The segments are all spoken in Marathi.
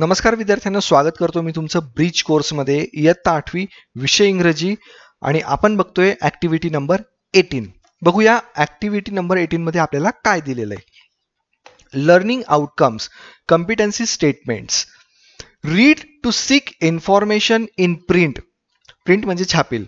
नमस्कार विद्यार्थ्यांना स्वागत करतो मी तुमचं ब्रिज कोर्समध्ये इयत्ता आठवी विषय इंग्रजी आणि आपण बघतोय ऍक्टिव्हिटी नंबर एटीन बघूया ऍक्टिव्हिटी नंबर मध्ये आपल्याला काय दिलेलं आहे learning outcomes competency statements read to seek information in print print म्हणजे छापील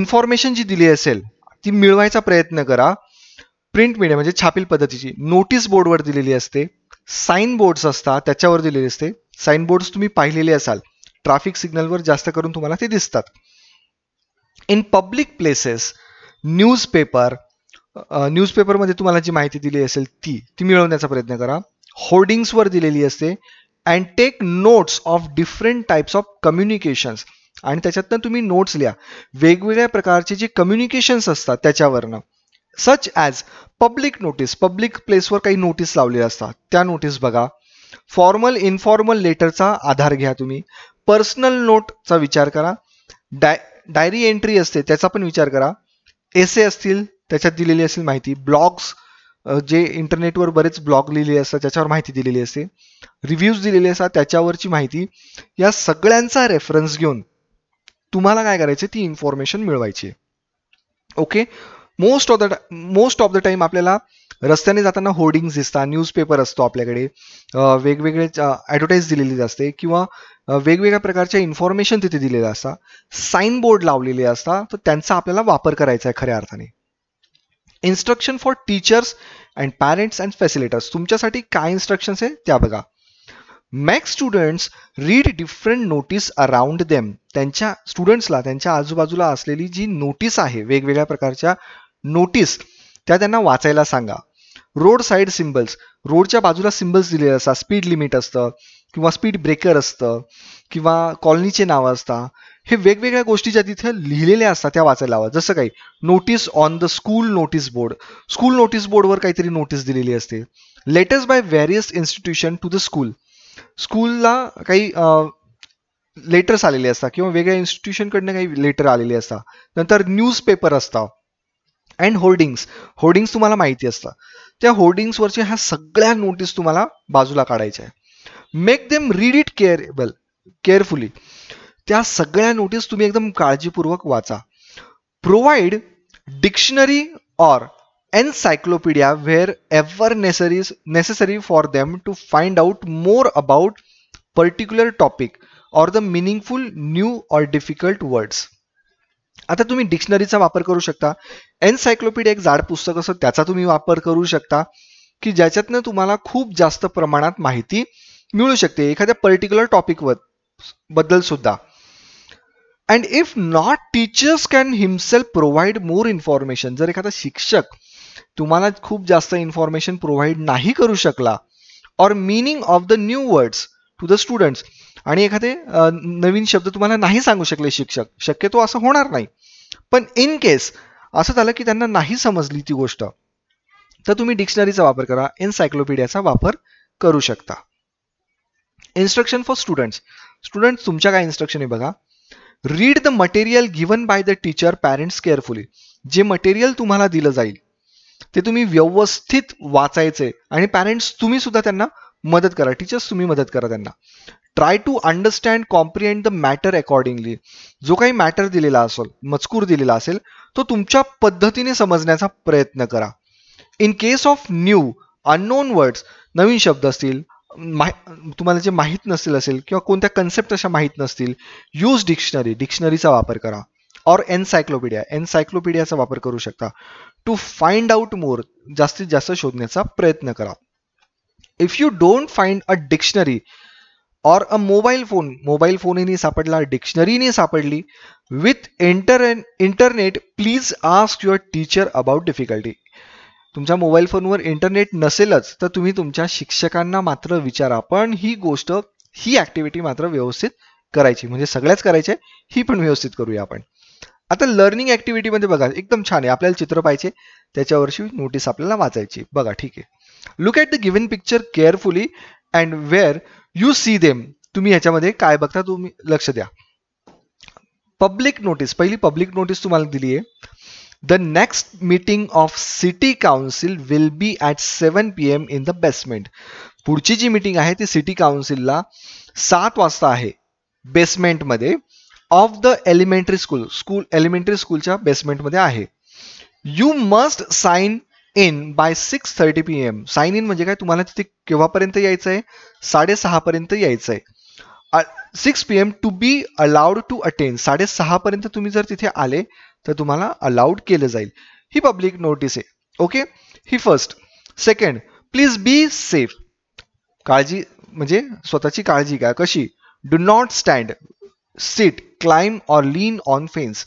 इन्फॉर्मेशन जी दिली असेल ती मिळवायचा प्रयत्न करा प्रिंट मीडिया म्हणजे छापील पद्धतीची नोटीस बोर्डवर दिलेली असते साईन बोर्ड्स असतात त्याच्यावर दिलेले असते साईन बोर्ड्स तुम्ही पाहिलेले असाल ट्रॅफिक सिग्नलवर जास्त करून तुम्हाला ते दिसतात इन पब्लिक प्लेसेस न्यूजपेपर न्यूजपेपरमध्ये तुम्हाला जी माहिती दिली असेल ती ती मिळवण्याचा प्रयत्न करा होर्डिंग्सवर दिलेली असते and take notes of different types of communications आणि त्याच्यातनं तुम्ही नोट्स लिहा वेगवेगळ्या प्रकारचे जे कम्युनिकेशन्स असतात त्याच्यावरनं such as public notice public प्लेसवर काही नोटीस लावलेल्या असतात त्या नोटीस बघा फॉर्मल इनफॉर्मल लेटरचा आधार घ्या तुम्ही पर्सनल नोटचा विचार करा डाय डायरी एंट्री असते त्याचा पण विचार करा एसे असतील त्याच्यात दिलेली असेल माहिती ब्लॉग्स जे इंटरनेटवर बरेच ब्लॉग लिहिलेले असतात त्याच्यावर माहिती दिलेली असते रिव्ह्यूज दिलेले असतात त्याच्यावरची माहिती या सगळ्यांचा रेफरन्स घेऊन तुम्हाला काय करायचे ती इन्फॉर्मेशन मिळवायची okay most of the most of the time आपल्याला रस्त्याने जाताना होर्डिंग्स दिसतात न्यूजपेपर असतो आपल्याकडे वेगवेगळे ॲडव्हर्टाईज दिलेली असते किंवा वेगवेगळ्या प्रकारच्या इन्फॉर्मेशन तिथे दिलेल्या असतात साइन बोर्ड लावलेले असतात तर त्यांचा आपल्याला वापर करायचा आहे खऱ्या अर्थाने instruction for teachers and parents and facilitators तुमच्यासाठी काय इन्स्ट्रक्शन्स आहे त्या बघा make students read different notice around them त्यांच्या स्टुडंट्सला त्यांच्या आजूबाजूला असलेली जी नोटीस आहे वेगवेगळ्या प्रकारच्या नोटीस त्या त्यांना वाचायला सांगा रोड साईड सिम्बल्स रोडच्या बाजूला सिम्बल्स दिलेले असतात स्पीड लिमिट असतं किंवा स्पीड ब्रेकर असतं किंवा कॉलनीचे नावं असतात हे वेगवेगळ्या गोष्टी ज्या तिथे लिहिलेल्या असतात त्या वाचायला हव्या जसं काही notice on the school notice board school notice बोर्डवर काहीतरी नोटीस दिलेली असते letters by various institution to the school स्कूलला काही लेटर्स आलेले असतात किंवा वेगळ्या इन्स्टिट्यूशनकडनं काही लेटर आलेले असतात नंतर न्यूजपेपर असतात अँड होर्डिंग्स होर्डिंग्स तुम्हाला माहिती असतात त्या होर्डिंग्सवरच्या ह्या सगळ्या नोटीस तुम्हाला बाजूला काढायच्या आहे make them read it careful carefully त्या सगळ्या नोटीस तुम्ही एकदम काळजीपूर्वक वाचा provide dictionary or encyclopedia wherever necessary necessary for them to find out more about particular topic or the meaningful new or difficult words आता तुम्ही डिक्शनरीचा वापर करू शकता एनसायक्लोपीडिया एक जाड पुस्तक असं त्याचा तुम्ही वापर करू शकता की ज्याच्यातनं तुम्हाला खूप जास्त प्रमाणात माहिती मिळू शकते एखाद्या पर्टिक्युलर टॉपिकवर बद्दल सुद्धा and if not teachers can himself provide more information जर एखादा शिक्षक तुम्हाला खूप जास्त इन्फॉर्मेशन प्रोव्हाइड नाही करू शकला or meaning of the new words to the students आणि एखादे नवीन शब्द तुम्हाला नाही सांगू शकले शिक्षक शक्यतो असं होणार नाही पण इन केस असं झालं की त्यांना नाही समजली ती गोष्ट तर तुम्ही डिक्शनरीचा वापर करा एन्सायक्लोपीडियाचा वापर करू शकता इन्स्ट्रक्शन फॉर स्टुडंट्स स्टुडंट तुमच्या काय इन्स्ट्रक्शन आहे बघा read the material given by the teacher parents carefully जे मटेरियल तुम्हाला दिलं जाईल ते तुम्ही व्यवस्थित वाचायचे आणि पॅरेंट्स तुम्ही सुद्धा त्यांना मदत करा टीचर्स तुम्ही मदत करा त्यांना try to understand comprehend the matter accordingly जो काही मॅटर दिलेला असेल मजकूर दिलेला असेल तो तुमच्या पद्धतीने समजण्याचा प्रयत्न करा in case of new unknown words नवीन शब्द असतील तुम्हाला जे माहीत नसतील असेल किंवा कोणत्या कन्सेप्ट अशा माहीत नसतील यूज डिक्शनरी डिक्शनरीचा वापर करा और एनसायक्लोपीडिया एनसायक्लोपीडियाचा वापर करू शकता टू फाइंड आउट मोर जास्तीत जास्त शोधण्याचा प्रयत्न करा if you don't find a dictionary or a mobile phone mobile फोनने सापडला डिक्शनरीने सापडली with inter internet please ask your teacher about difficulty तुमच्या मोबाईल फोनवर इंटरनेट नसेलच तर तुम्ही तुमच्या शिक्षकांना मात्र विचारा पण ही गोष्ट ही ऍक्टिव्हिटी मात्र व्यवस्थित करायची म्हणजे सगळ्याच करायचे ही पण व्यवस्थित करूया आपण आता लर्निंग मध्ये बघा एकदम छान आहे आपल्याला चित्र पाहिजे त्याच्यावरची नोटीस आपल्याला वाचायची बघा ठीक आहे look at the given picture carefully and where you see them तुम्ही ह्याच्यामध्ये काय बघता तुम्ही लक्ष द्या पब्लिक नोटीस पहिली पब्लिक नोटीस तुम्हाला दिली आहे the next meeting of city council will be at seven P M in the basement पुढची जी मीटिंग आहे ती सिटी काउन्सिलला सात वाजता आहे बेसमेंटमध्ये of the elementary school school elementary स्कूलच्या बेसमेंटमध्ये आहे you must sign in by six thirty P M sign in म्हणजे काय तुम्हाला तिथे केव्हापर्यंत यायचं आहे साडेसहापर्यंत यायचं आहे six P M to be allowed to attend साडेसहापर्यंत तुम्ही जर तिथे आले तर तुम्हाला अलाउड केलं जाईल ही पब्लिक नोटीस आहे ओके ही first second please be safe काळजी म्हणजे स्वतःची काळजी घ्या कशी do not stand sit climb or lean on fence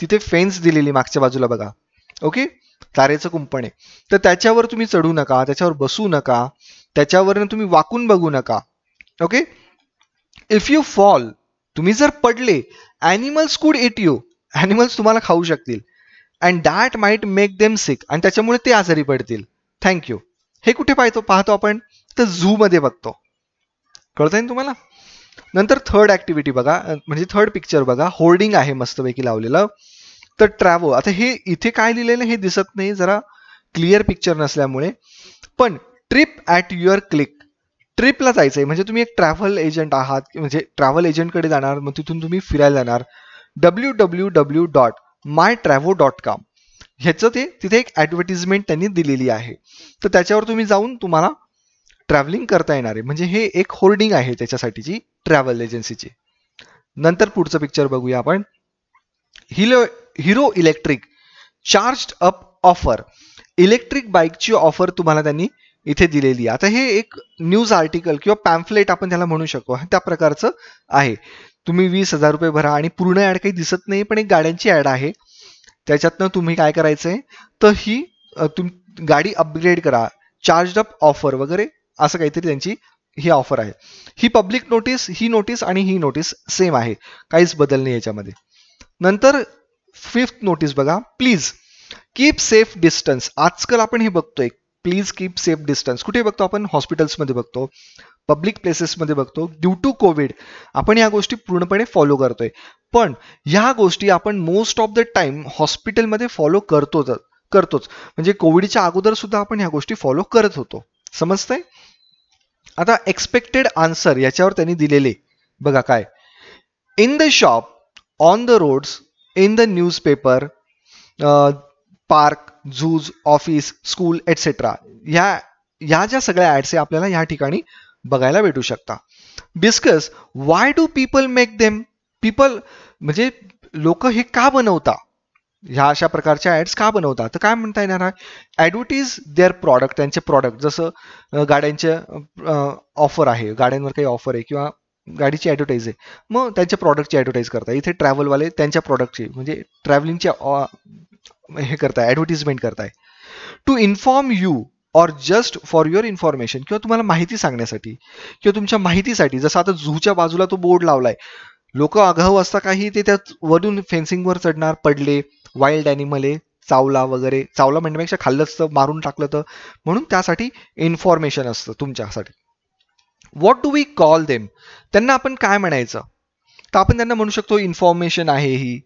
तिथे फेन्स दिलेली मागच्या बाजूला बघा ओके तारेचं कुंपण आहे तर त्याच्यावर तुम्ही चढू नका त्याच्यावर बसू नका त्याच्यावर तुम्ही वाकून बघू नका ओके इफ यू फॉल तुम्ही जर पडले अॅनिमल्स कुड इट यू अॅनिमल्स तुम्हाला खाऊ शकतील and that might make them sick आणि त्याच्यामुळे ते आजारी पडतील थँक्यू हे कुठे पाहतो पाहतो आपण तर झू मध्ये बघतो कळत आहे तुम्हाला नंतर थर्ड ऍक्टिव्हिटी बघा म्हणजे थर्ड पिक्चर बघा होर्डिंग आहे मस्तपैकी लावलेलं तर ट्रॅव्हो आता हे इथे काय लिहिलेलं हे दिसत नाही जरा क्लिअर पिक्चर नसल्यामुळे पण ट्रिप ॲट युअर क्लिक ट्रिपला जायचं आहे म्हणजे तुम्ही एक ट्रॅव्हल एजंट आहात म्हणजे ट्रॅव्हल एजंटकडे जाणार मग तिथून तुम्ही फिरायला जाणार W W W dot my travo dot com ह्याचं ते तिथे एक ॲडव्हर्टिजमेंट त्यांनी दिलेली आहे तर त्याच्यावर तुम्ही जाऊन तुम्हाला ट्रॅव्हलिंग करता येणार आहे म्हणजे हे एक होर्डिंग आहे त्याच्यासाठीची ट्रॅव्हल एजन्सीची नंतर पुढचं पिक्चर बघूया आपण हिलो Hero electric charge up offer electric बाईकची ऑफर तुम्हाला त्यांनी इथे दिलेली आता हे एक न्यूज आर्टिकल किंवा पॅम्फलेट आपण त्याला म्हणू शकतो त्या प्रकारचं आहे तुम्ही वीस हजार रुपये भरा आणि पूर्ण ॲड काही दिसत नाही पण एक गाड्यांची ॲड आहे त्याच्यातनं तुम्ही काय करायचं तर ही तुम गाडी अपग्रेड करा चार्ज अप ऑफर वगैरे असं काहीतरी त्यांची ही ऑफर आहे ही पब्लिक नोटीस ही नोटीस आणि ही नोटीस सेम आहे काहीच बदल नाही याच्यामध्ये नंतर फिफ्थ नोटीस बघा प्लीज कीप सेफ डिस्टन्स आजकाल आपण हे बघतोय प्लीज कीप सेफ डिस्टन्स कुठे बघतो आपण हॉस्पिटल्समध्ये बघतो पब्लिक प्लेसेसमध्ये बघतो ड्यू टू कोविड आपण या गोष्टी पूर्णपणे फॉलो करतोय पण ह्या गोष्टी आपण मोस्ट ऑफ द टाइम हॉस्पिटलमध्ये फॉलो करतोच करतोच म्हणजे कोविडच्या अगोदर सुद्धा आपण ह्या गोष्टी फॉलो करत होतो समजतंय आता एक्सपेक्टेड आन्सर याच्यावर त्यांनी दिलेले बघा काय in the shop on the roads in the newspaper park park, office school school, etc. ह्या या ज्या सगळ्या ऍड्स आहे आपल्याला या ठिकाणी बघायला भेटू शकता discuss why do people make them people म्हणजे लोक हे का बनवता ह्या अशा प्रकारच्या ऍड्स का बनवता तर काय म्हणता येणार आहे ॲडव्हर्टीज देअर प्रॉडक्ट त्यांचे प्रॉडक्ट जसं गाड्यांचे ऑफर आहे गाड्यांवर काही ऑफर आहे किंवा गाडीची ॲडव्हर्टाईज आहे मग त्यांच्या प्रॉडक्टची ॲडव्हर्टाईज करता इथे ट्रॅव्हलवाले त्यांच्या प्रॉडक्टची म्हणजे ट्रॅव्हलिंगच्या हे करताय ॲडव्हर्टिजमेंट करताय to inform you or just for your information किंवा तुम्हाला माहिती सांगण्यासाठी किंवा तुमच्या माहितीसाठी जसं आता झूच्या बाजूला तो बोर्ड लावलाय लोक आघाऊ असता काही ते त्या वरून वर चढणार पडले वाईल्ड अॅनिमल आहे चावला वगैरे चावला म्हणण्यापेक्षा खाल्लं असतं मारून टाकलं तर म्हणून त्यासाठी इन्फॉर्मेशन असतं तुमच्यासाठी what do we call them त्यांना आपण काय म्हणायचं तर आपण त्यांना म्हणू शकतो इन्फॉर्मेशन आहे ही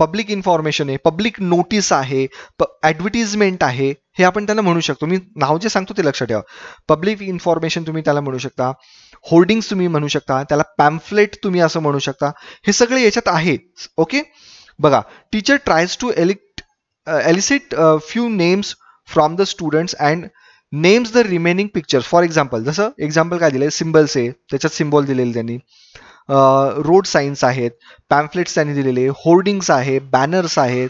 पब्लिक इन्फॉर्मेशन आहे पब्लिक नोटीस आहे ॲडव्हर्टिजमेंट आहे हे आपण त्यांना म्हणू शकतो मी नाव जे सांगतो ते लक्षात ठेवा पब्लिक इन्फॉर्मेशन तुम्ही त्याला म्हणू शकता होर्डिंग्स तुम्ही म्हणू शकता त्याला पॅम्फलेट तुम्ही असं म्हणू शकता हे सगळे याच्यात आहे ओके बघा teacher tries to elicit elicit few names from the students and names the remaining picture for example जसं एक्झाम्पल काय दिले सिम्बल्स आहे त्याच्यात सिम्बॉल दिलेले त्यांनी रोड साइन्स आहेत पॅम्फलेट्स त्यांनी दिलेले होर्डिंग्स आहे बॅनर्स आहेत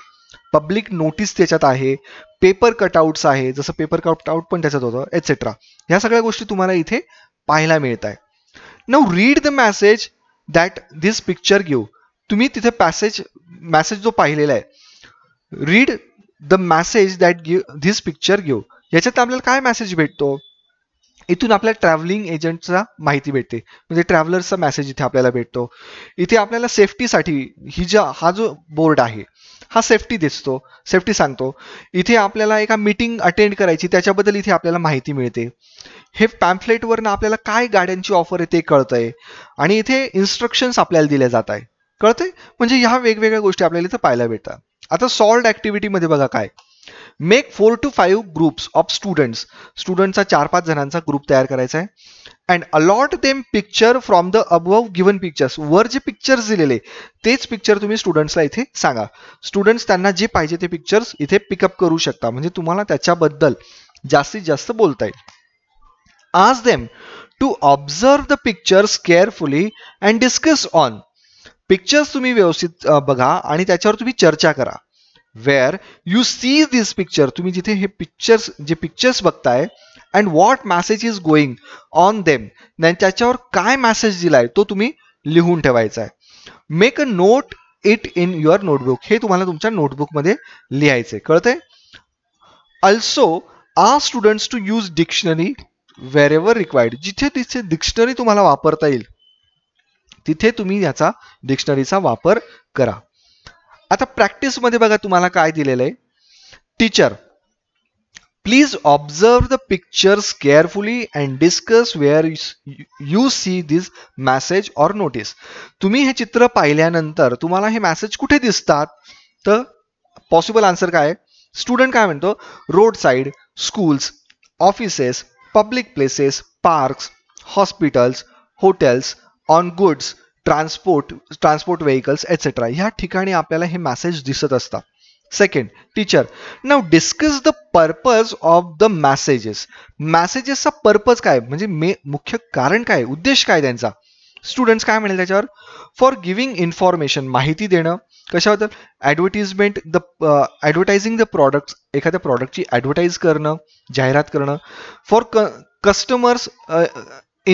पब्लिक नोटीस त्याच्यात आहे पेपर कटआउट्स आहे जसं पेपर कटआउट पण त्याच्यात होतं एटसेट्रा ह्या सगळ्या गोष्टी तुम्हाला इथे पाहायला मिळत आहे नऊ read the message that this picture give तुम्ही तिथे पॅसेज मॅसेज जो पाहिलेला आहे read the message that give this picture give याच्यात आपल्याला काय मेसेज भेटतो इथून आपल्या ट्रॅव्हलिंग एजंटचा माहिती भेटते म्हणजे ट्रॅव्हलर्सचा मेसेज इथे आपल्याला भेटतो इथे आपल्याला सेफ्टीसाठी ही ज्या हा जो बोर्ड आहे हा सेफ्टी दिसतो सेफ्टी सांगतो इथे आपल्याला एका मीटिंग अटेंड करायची त्याच्याबद्दल इथे आपल्याला माहिती मिळते हे पॅम्फलेटवरनं आपल्याला काय गाड्यांची ऑफर आहे ते कळतंय आणि इथे इन्स्ट्रक्शन्स आपल्याला दिल्या जात आहे कळतंय म्हणजे ह्या वेगवेगळ्या गोष्टी आपल्याला इथे पाहायला भेटतात आता सॉल्ड ॲक्टिव्हिटीमध्ये बघा काय make four to five groups of students स्टुडंटचा चार पाच जणांचा ग्रुप तयार करायचा आहे and allot them picture from the above given pictures वर जे पिक्चर्स दिलेले तेच पिक्चर तुम्ही स्टुडंट्सला इथे सांगा स्टुडंट्स त्यांना जे पाहिजे ते पिक्चर्स इथे पिकअप करू शकता म्हणजे तुम्हाला त्याच्याबद्दल जास्तीत जास्त बोलता येईल ask them to observe the pictures carefully and discuss on pictures तुम्ही व्यवस्थित बघा आणि त्याच्यावर तुम्ही चर्चा करा where you see this picture तुम्ही जिथे हे पिक्चर्स जे पिक्चर्स बघताय and what message is going on them त्याच्यावर काय मॅसेज दिलाय तो तुम्ही लिहून ठेवायचा आहे make a note it in your notebook हे तुम्हाला तुमच्या नोटबुकमध्ये लिहायचंय कळतंय also uh students to use dictionary where ever required जिथे तिथे डिक्शनरी तुम्हाला वापरता येईल तिथे तुम्ही याचा डिक्शनरीचा वापर करा आता प्रॅक्टिसमध्ये बघा तुम्हाला काय दिलेलं आहे teacher please observe the pictures carefully and discuss where you see this message or notice तुम्ही हे चित्र पाहिल्यानंतर तुम्हाला हे मॅसेज कुठे दिसतात तर पॉसिबल आन्सर काय स्टुडंट काय म्हणतो road side schools offices public places parks hospitals hotels on goods transport transport vehicles etcetera ह्या ठिकाणी आपल्याला हे मॅसेज दिसत असतात सेकंड टीचर नाव discuss the purpose of the messages मॅसेजेसचा पर्पज काय म्हणजे मे मुख्य कारण काय उद्देश काय त्यांचा स्टुडंट्स काय म्हणेल त्याच्यावर फॉर गिव्हिंग इन्फॉर्मेशन माहिती देणं कशाबद्दल advertisement the advertising the products एखाद्या प्रॉडक्टची ॲडव्हर्टाईज करणं जाहिरात करणं फॉर क कस्टमर्स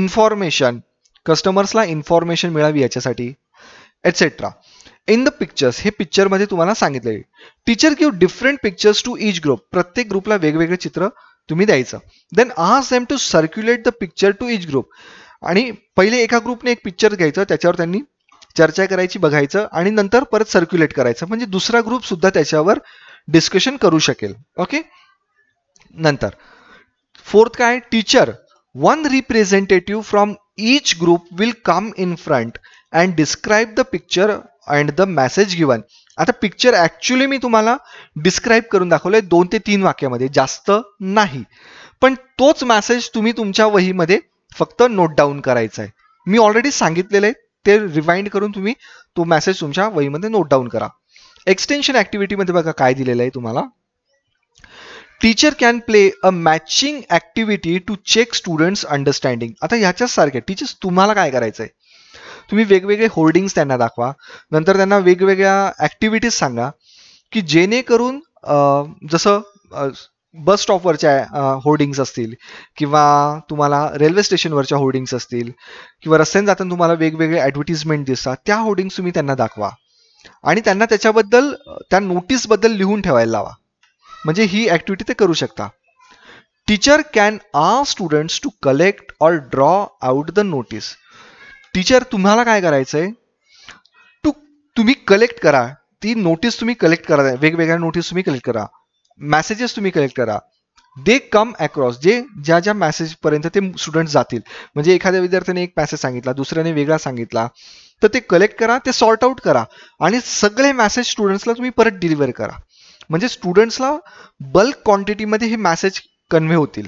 इन्फॉर्मेशन कस्टमर्सला इन्फॉर्मेशन मिळावी याच्यासाठी एटसेट्रा इन द पिक्चर्स हे पिक्चरमध्ये तुम्हाला सांगितले teacher give different pictures to each group प्रत्येक ग्रुपला वेगवेगळे चित्र तुम्ही द्यायचं then ask same to circulate the picture to each group आणि पहिले एका ग्रुपने एक पिक्चर घ्यायचं त्याच्यावर त्यांनी चर्चा करायची बघायचं आणि नंतर परत सर्क्युलेट करायचं म्हणजे दुसरा ग्रुप सुद्धा त्याच्यावर डिस्कशन करू शकेल ओके नंतर फोर्थ काय teacher one representative from each group will come in front and describe the picture and the message given आता पिक्चर ॲक्च्युली मी तुम्हाला डिस्क्राईब करून दाखवलंय दोन ते तीन वाक्यामध्ये जास्त नाही पण तोच मॅसेज तुम्ही तुमच्या वहीमध्ये फक्त नोट डाऊन करायचा आहे मी ऑलरेडी सांगितलेलं आहे ते रिवाइंड करून तुम्ही तो मॅसेज तुमच्या वहीमध्ये नोट डाऊन करा एक्सटेन्शन मध्ये बघा काय दिलेलं आहे तुम्हाला teacher can play a matching activity to check students understanding आता ह्याच्याच सारख्या टीचर्स तुम्हाला काय करायचं आहे तुम्ही वेगवेगळे होर्डिंग्स त्यांना दाखवा नंतर त्यांना वेगवेगळ्या ऍक्टिव्हिटीज सांगा की जेणेकरून जसं बस स्टॉपवरच्या होर्डिंग्स असतील किंवा तुम्हाला रेल्वे स्टेशनवरच्या होर्डिंग्स असतील किंवा रस्त्याने जाताना तुम्हाला वेगवेगळे ॲडव्हर्टिजमेंट दिसतात त्या होर्डिंग्स तुम्ही त्यांना दाखवा आणि त्यांना त्याच्याबद्दल त्या नोटीसबद्दल लिहून ठेवायला लावा म्हणजे ही ऍक्टिव्हिटी ते करू शकता teacher can uh students to collect or draw out the notice teacher तुम्हाला काय करायचंय टू तुम्ही कलेक्ट करा ती नोटीस तुम्ही कलेक्ट करा वेगवेगळ्या नोटीस तुम्ही कलेक्ट करा मॅसेजेस तुम्ही कलेक्ट करा दे कम अक्रॉस जे ज्या ज्या मॅसेजपर्यंत ते स्टुडंट जातील म्हणजे एखाद्या विद्यार्थ्याने एक मॅसेज सांगितला दुसऱ्याने वेगळा सांगितला तर ते कलेक्ट करा ते सॉर्ट आउट करा आणि सगळे मॅसेज स्टुडंट्सला तुम्ही परत डिलिव्हर करा म्हणजे स्टुडंट्सला बल्क क्वांटिटीमध्ये हे मॅसेज कन्व्हे होतील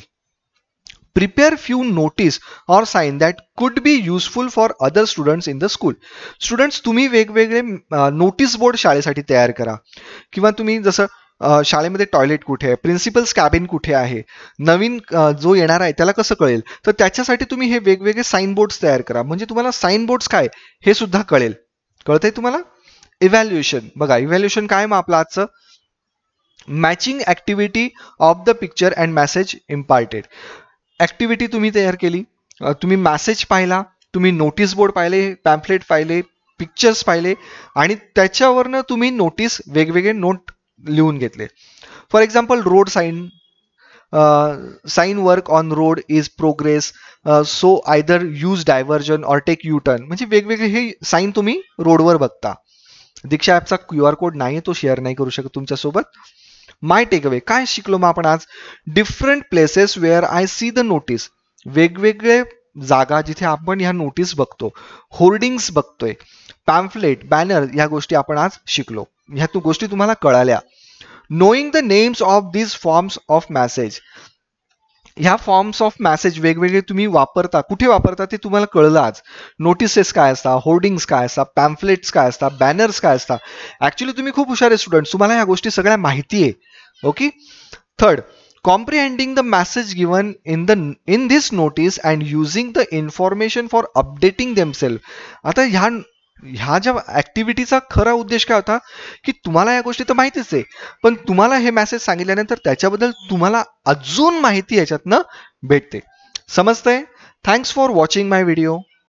prepare few notice or sign that could be useful for other students in the school students तुम्ही वेगवेगळे नोटीस बोर्ड शाळेसाठी तयार करा किंवा तुम्ही जसं शाळेमध्ये टॉयलेट कुठे आहे प्रिन्सिपल्स कॅबिन कुठे आहे नवीन जो येणार आहे त्याला कसं कळेल तर त्याच्यासाठी तुम्ही हे वेगवेगळे साइन बोर्ड तयार करा म्हणजे तुम्हाला साइन बोर्ड्स काय हे सुद्धा कळेल कळतंय तुम्हाला इव्हॅल्युएशन बघा इव्हॅल्युएशन काय मग आपलं आजचं matching activity of the picture and message imparted activity तुम्ही तयार केली तुम्ही मॅसेज पाहिला तुम्ही नोटीस बोर्ड पाहिले पॅम्फलेट पाहिले पिक्चर्स पाहिले आणि त्याच्यावरनं तुम्ही नोटीस वेगवेगळे नोट लिहून घेतले for example road sign sign work on road is progress so either use diversion or take U turn म्हणजे वेगवेगळे हे साईन तुम्ही रोडवर बघता दीक्षा ॲपचा क्यू आर कोड नाही तो शेअर नाही करू शकत तुमच्यासोबत माय टेक अवे काय शिकलो मग आपण आज different places where I see the notice वेगवेगळे जागा जिथे आपण ह्या नोटीस बघतो होर्डिंग्स बघतोय पॅम्फलेट बॅनर ह्या गोष्टी आपण आज शिकलो ह्या गोष्टी तुम्हाला कळाल्या knowing the names of this forms of message ह्या फॉर्म्स ऑफ मॅसेज वेगवेगळे तुम्ही वापरता कुठे वापरता ते तुम्हाला कळलं आज नोटिसेस काय असतात होर्डिंग्स काय असतात पॅम्फलेट्स काय असतात बॅनर्स काय असतात ऍक्च्युली तुम्ही खूप हुशार आहे स्टुडंट तुम्हाला ह्या गोष्टी सगळ्या माहिती आहे okay third comprehending the message given in the in this notice and using the information for updating themself आता ह्या ह्या ज्या ऍक्टिव्हिटीचा खरा उद्देश काय होता की तुम्हाला या गोष्टी तर माहितीच आहे पण तुम्हाला हे मेसेज सांगितल्यानंतर त्याच्याबद्दल तुम्हाला अजून माहिती याच्यातनं भेटते समजतंय thanks for watching my video